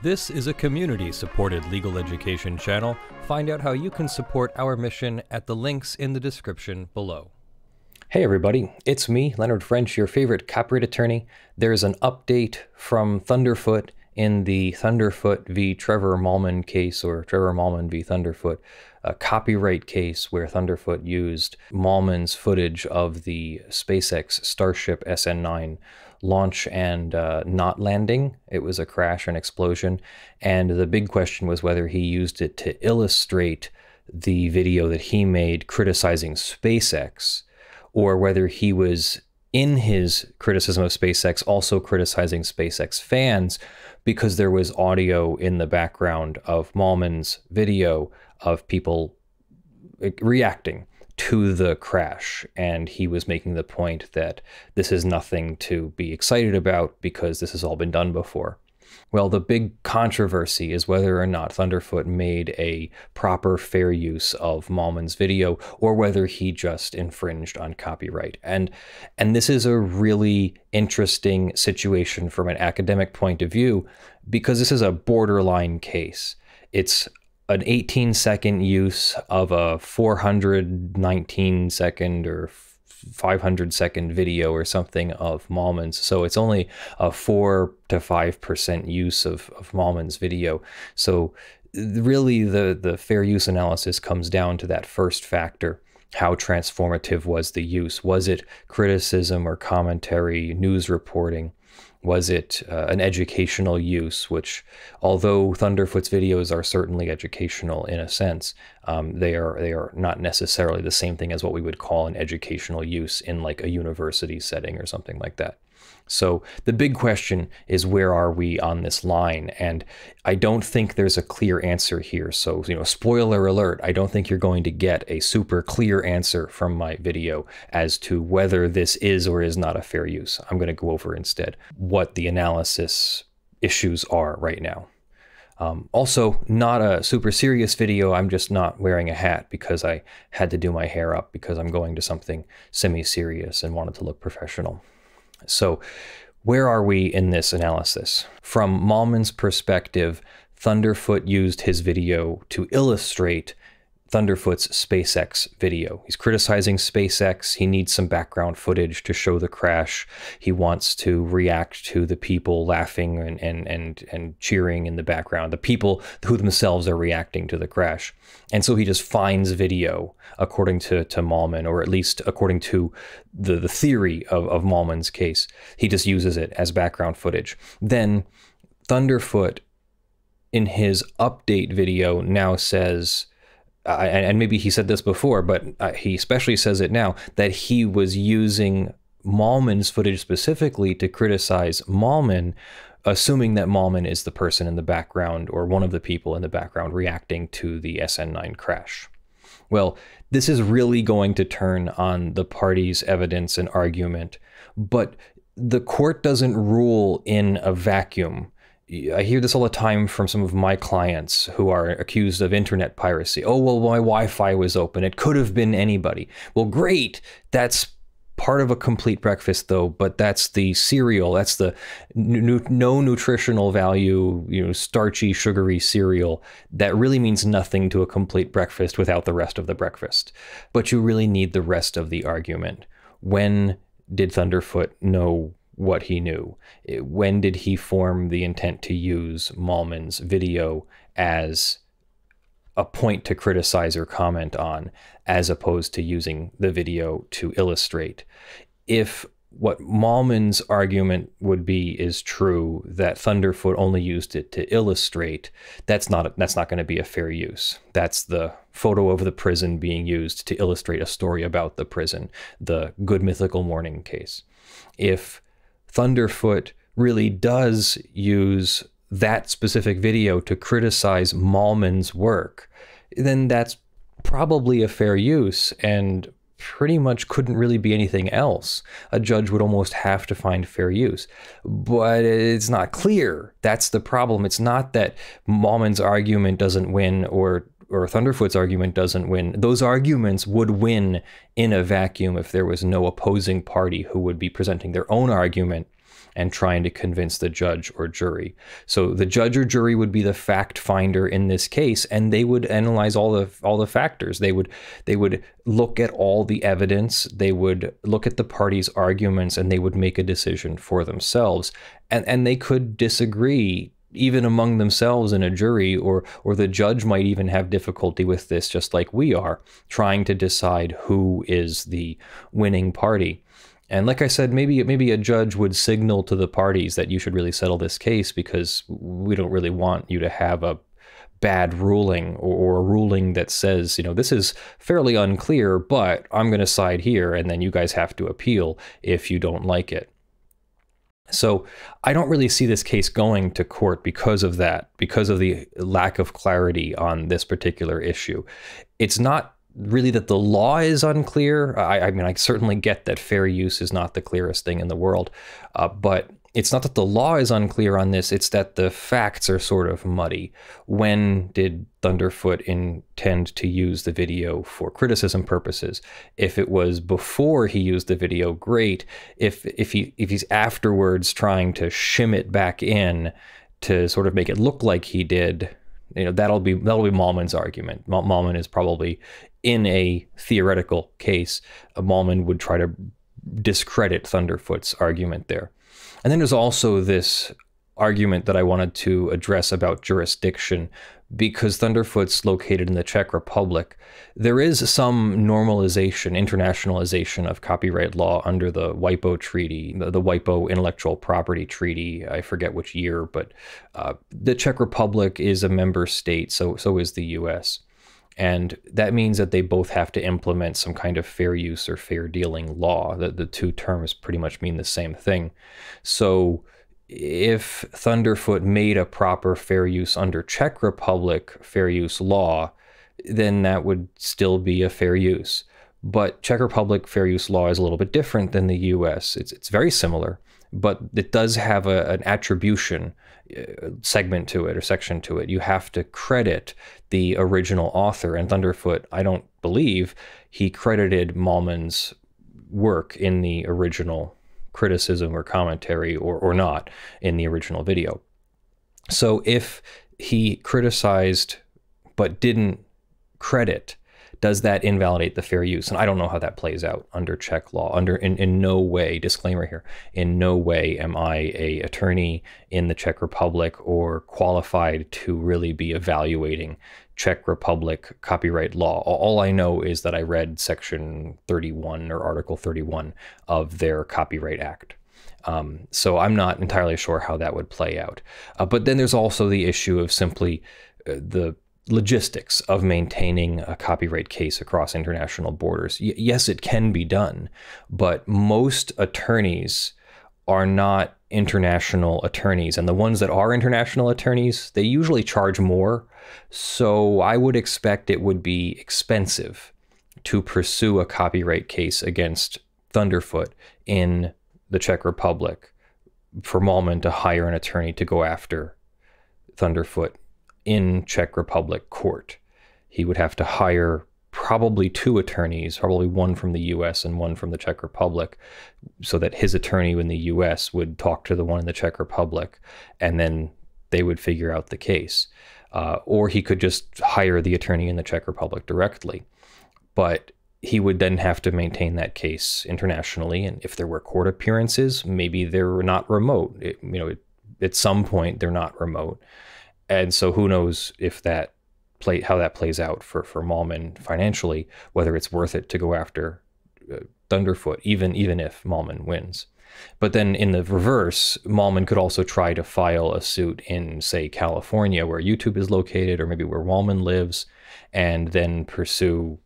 This is a community supported legal education channel. Find out how you can support our mission at the links in the description below. Hey, everybody, it's me, Leonard French, your favorite copyright attorney. There's an update from Thunderfoot in the Thunderfoot v. Trevor Malman case, or Trevor Malman v. Thunderfoot, a copyright case where Thunderfoot used Malman's footage of the SpaceX Starship SN9 launch and uh, not landing. It was a crash and explosion. And the big question was whether he used it to illustrate the video that he made criticizing SpaceX or whether he was in his criticism of SpaceX also criticizing SpaceX fans because there was audio in the background of Malman's video of people reacting to the crash. And he was making the point that this is nothing to be excited about because this has all been done before. Well, the big controversy is whether or not Thunderfoot made a proper fair use of Malman's video or whether he just infringed on copyright. And and this is a really interesting situation from an academic point of view because this is a borderline case. It's an 18 second use of a 419 second or 500 second video or something of Malman's. So it's only a 4 to 5% use of, of Malman's video. So really the, the fair use analysis comes down to that first factor. How transformative was the use? Was it criticism or commentary, news reporting? Was it uh, an educational use? Which, although Thunderfoot's videos are certainly educational in a sense, um, they are they are not necessarily the same thing as what we would call an educational use in like a university setting or something like that. So the big question is where are we on this line? And I don't think there's a clear answer here. So, you know, spoiler alert, I don't think you're going to get a super clear answer from my video as to whether this is or is not a fair use. I'm going to go over instead what the analysis issues are right now. Um, also, not a super serious video. I'm just not wearing a hat because I had to do my hair up because I'm going to something semi-serious and wanted to look professional. So, where are we in this analysis? From Malman's perspective, Thunderfoot used his video to illustrate Thunderfoot's SpaceX video. He's criticizing SpaceX. He needs some background footage to show the crash. He wants to react to the people laughing and, and, and, and cheering in the background, the people who themselves are reacting to the crash. And so he just finds video, according to, to Malman, or at least according to the, the theory of, of Malman's case. He just uses it as background footage. Then Thunderfoot, in his update video, now says, and maybe he said this before, but uh, he especially says it now that he was using Malman's footage specifically to criticize Malman, assuming that Malman is the person in the background or one of the people in the background reacting to the SN9 crash. Well, this is really going to turn on the party's evidence and argument, but the court doesn't rule in a vacuum. I hear this all the time from some of my clients who are accused of internet piracy. Oh, well, my Wi Fi was open. It could have been anybody. Well, great. That's part of a complete breakfast, though, but that's the cereal. That's the no nutritional value, you know, starchy, sugary cereal that really means nothing to a complete breakfast without the rest of the breakfast. But you really need the rest of the argument. When did Thunderfoot know what he knew. Eh, when did he form the intent to use Malman's video as a point to criticize or comment on, as opposed to using the video to illustrate? If what Malman's argument would be is true that Thunderfoot only used it to illustrate, that's not that's not going to be a fair use. That's the photo of the prison being used to illustrate a story about the prison, the Good Mythical Morning case. If Thunderfoot really does use that specific video to criticize Malman's work, then that's probably a fair use and pretty much couldn't really be anything else. A judge would almost have to find fair use. But it's not clear. That's the problem. It's not that Malman's argument doesn't win or or Thunderfoot's argument doesn't win. Those arguments would win in a vacuum if there was no opposing party who would be presenting their own argument and trying to convince the judge or jury. So the judge or jury would be the fact finder in this case, and they would analyze all the all the factors. They would they would look at all the evidence. They would look at the parties' arguments, and they would make a decision for themselves. And and they could disagree even among themselves in a jury or or the judge might even have difficulty with this just like we are trying to decide who is the winning party and like I said, maybe maybe a judge would signal to the parties that you should really settle this case because we don't really want you to have a bad ruling or, a ruling that says, you know, this is fairly unclear, but I'm going to side here, and then you guys have to appeal if you don't like it. So I don't really see this case going to court because of that, because of the lack of clarity on this particular issue. It's not really that the law is unclear. I, I mean, I certainly get that fair use is not the clearest thing in the world, uh, but it's not that the law is unclear on this, it's that the facts are sort of muddy. When did Thunderfoot intend to use the video for criticism purposes? If it was before he used the video, great. If if he if he's afterwards trying to shim it back in to sort of make it look like he did, you know, that'll be that'll be Malman's argument. Malman is probably in a theoretical case, uh, Malman would try to discredit Thunderfoot's argument there. And then there's also this argument that I wanted to address about jurisdiction because Thunderfoot's located in the Czech Republic. There is some normalization, internationalization of copyright law under the WIPO Treaty, the, the WIPO Intellectual Property Treaty. I forget which year, but uh, the Czech Republic is a member state, so so is the U.S. And that means that they both have to implement some kind of fair use or fair dealing law. That the two terms pretty much mean the same thing. So if Thunderfoot made a proper fair use under Czech Republic fair use law, then that would still be a fair use. But Czech Republic fair use law is a little bit different than the US. It's, it's very similar, but it does have a, an attribution segment to it or section to it. You have to credit the original author. And Thunderfoot, I don't believe he credited Malman's work in the original criticism or commentary or, or not in the original video. So if he criticized but didn't credit does that invalidate the fair use? And I don't know how that plays out under Czech law. Under in, in no way, disclaimer here, in no way am I a attorney in the Czech Republic or qualified to really be evaluating Czech Republic copyright law. All I know is that I read section 31 or article 31 of their Copyright Act. Um, so I'm not entirely sure how that would play out. Uh, but then there's also the issue of simply uh, the logistics of maintaining a copyright case across international borders. Y yes, it can be done, but most attorneys are not international attorneys. And the ones that are international attorneys, they usually charge more. So I would expect it would be expensive to pursue a copyright case against Thunderfoot in the Czech Republic for Malman to hire an attorney to go after Thunderfoot in Czech Republic court. He would have to hire probably two attorneys, probably one from the US and one from the Czech Republic, so that his attorney in the US would talk to the one in the Czech Republic and then they would figure out the case. Uh, or he could just hire the attorney in the Czech Republic directly. But he would then have to maintain that case internationally. And if there were court appearances, maybe they're not remote. It, you know, it, at some point, they're not remote and so who knows if that play how that plays out for for Malman financially, whether it's worth it to go after uh, Thunderfoot, even even if Malman wins. But then in the reverse, Malman could also try to file a suit in, say, California, where YouTube is located, or maybe where Malman lives, and then pursue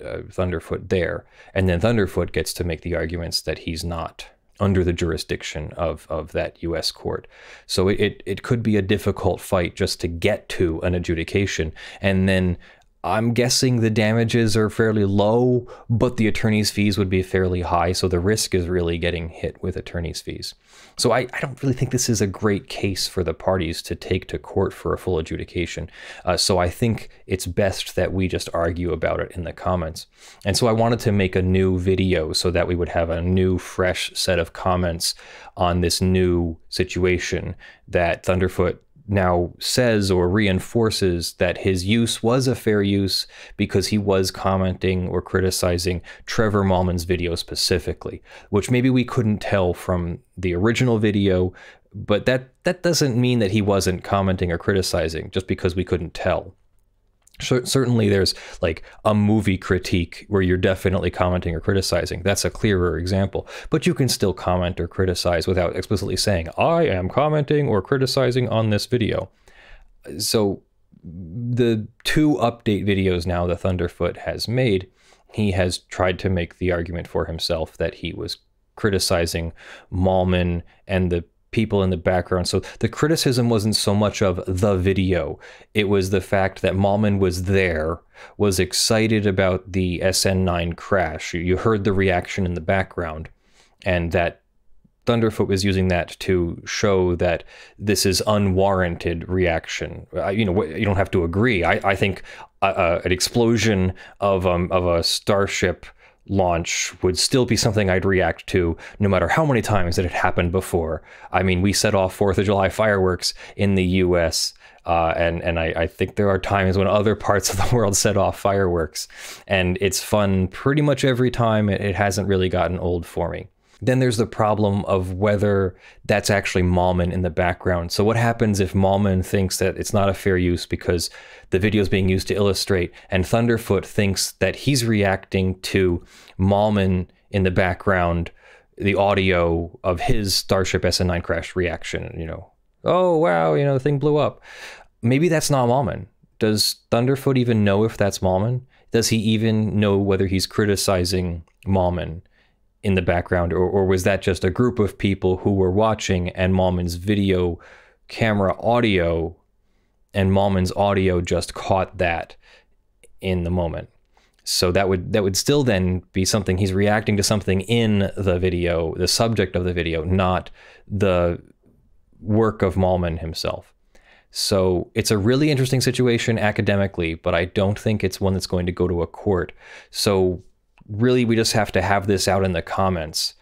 uh, Thunderfoot there. And then Thunderfoot gets to make the arguments that he's not under the jurisdiction of, of that U.S. court. So it, it could be a difficult fight just to get to an adjudication. And then I'm guessing the damages are fairly low, but the attorney's fees would be fairly high. So the risk is really getting hit with attorney's fees. So I, I don't really think this is a great case for the parties to take to court for a full adjudication. Uh, so I think it's best that we just argue about it in the comments. And so I wanted to make a new video so that we would have a new, fresh set of comments on this new situation that Thunderfoot now says or reinforces that his use was a fair use because he was commenting or criticizing Trevor Malman's video specifically, which maybe we couldn't tell from the original video, but that that doesn't mean that he wasn't commenting or criticizing just because we couldn't tell certainly there's like a movie critique where you're definitely commenting or criticizing that's a clearer example but you can still comment or criticize without explicitly saying i am commenting or criticizing on this video so the two update videos now the thunderfoot has made he has tried to make the argument for himself that he was criticizing Malman and the people in the background. So the criticism wasn't so much of the video, it was the fact that Malman was there, was excited about the SN9 crash. You heard the reaction in the background, and that Thunderfoot was using that to show that this is unwarranted reaction. Uh, you know, you don't have to agree. I, I think a, uh, a, uh, an explosion of um, of a starship launch would still be something I'd react to no matter how many times that it had happened before. I mean, we set off 4th of July fireworks in the US. Uh, and and I, I, think there are times when other parts of the world set off fireworks, and it's fun pretty much every time. It, it hasn't really gotten old for me. Then there's the problem of whether that's actually Malman in the background. So what happens if Malman thinks that it's not a fair use because the video is being used to illustrate, and Thunderfoot thinks that he's reacting to Malman in the background, the audio of his Starship SN9 crash reaction, you know, oh wow, you know, the thing blew up. Maybe that's not Malman. Does Thunderfoot even know if that's Malman? Does he even know whether he's criticizing Malman? in the background, or, or was that just a group of people who were watching and Malman's video camera audio and Malman's audio just caught that in the moment? So that would that would still then be something he's reacting to something in the video, the subject of the video, not the work of Malman himself. So it's a really interesting situation academically, but I don't think it's one that's going to go to a court. So really, we just have to have this out in the comments.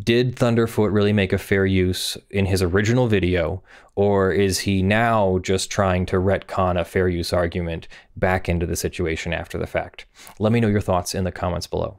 Did Thunderfoot really make a fair use in his original video, or is he now just trying to retcon a fair use argument back into the situation after the fact? Let me know your thoughts in the comments below.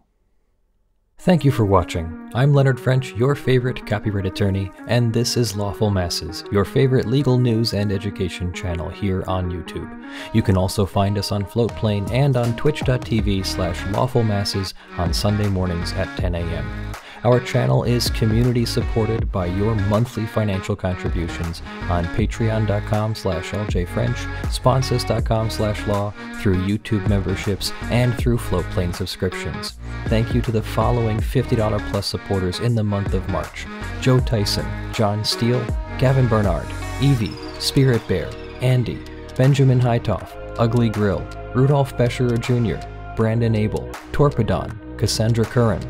Thank you for watching. I'm Leonard French, your favorite copyright attorney, and this is Lawful Masses, your favorite legal news and education channel here on YouTube. You can also find us on Floatplane and on twitch.tv slash lawfulmasses on Sunday mornings at 10 a.m. Our channel is community supported by your monthly financial contributions on patreon.com slash ljfrench, sponsors.com slash law, through YouTube memberships, and through Floatplane subscriptions. Thank you to the following $50 plus supporters in the month of March. Joe Tyson, John Steele, Gavin Bernard, Evie, Spirit Bear, Andy, Benjamin Hightoff, Ugly Grill, Rudolph Bescherer Jr., Brandon Abel, Torpedon, Cassandra Curran,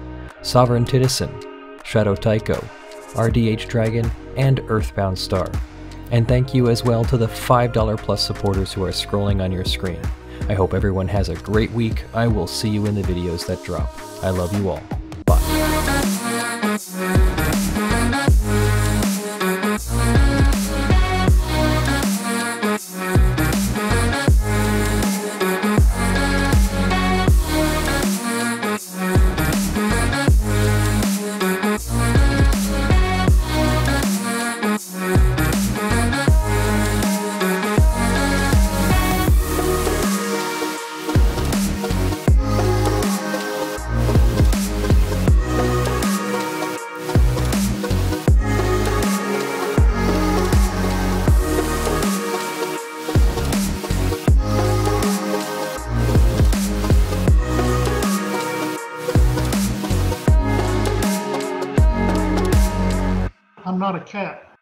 Sovereign Citizen, Shadow Tycho, RDH Dragon, and Earthbound Star. And thank you as well to the $5 plus supporters who are scrolling on your screen. I hope everyone has a great week. I will see you in the videos that drop. I love you all. cap.